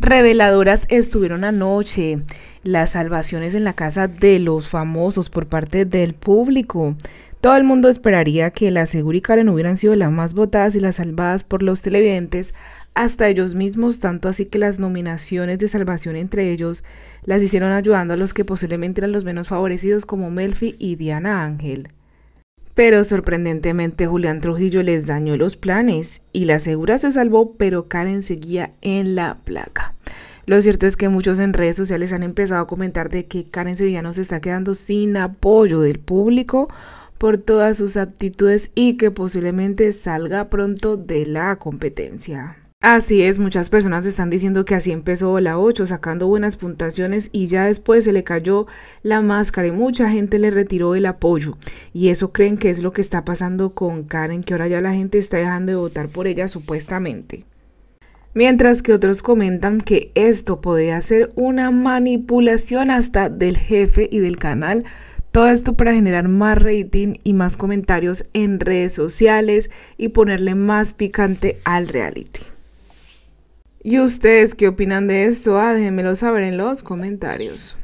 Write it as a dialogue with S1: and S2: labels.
S1: reveladoras estuvieron anoche las salvaciones en la casa de los famosos por parte del público. Todo el mundo esperaría que la Segur y Karen hubieran sido las más votadas y las salvadas por los televidentes hasta ellos mismos, tanto así que las nominaciones de salvación entre ellos las hicieron ayudando a los que posiblemente eran los menos favorecidos como Melfi y Diana Ángel. Pero sorprendentemente Julián Trujillo les dañó los planes y la segura se salvó, pero Karen seguía en la placa. Lo cierto es que muchos en redes sociales han empezado a comentar de que Karen Sevillano se está quedando sin apoyo del público por todas sus aptitudes y que posiblemente salga pronto de la competencia. Así es, muchas personas están diciendo que así empezó la 8, sacando buenas puntuaciones y ya después se le cayó la máscara y mucha gente le retiró el apoyo. Y eso creen que es lo que está pasando con Karen, que ahora ya la gente está dejando de votar por ella supuestamente. Mientras que otros comentan que esto podría ser una manipulación hasta del jefe y del canal todo esto para generar más rating y más comentarios en redes sociales y ponerle más picante al reality. ¿Y ustedes qué opinan de esto? Ah, déjenmelo saber en los comentarios.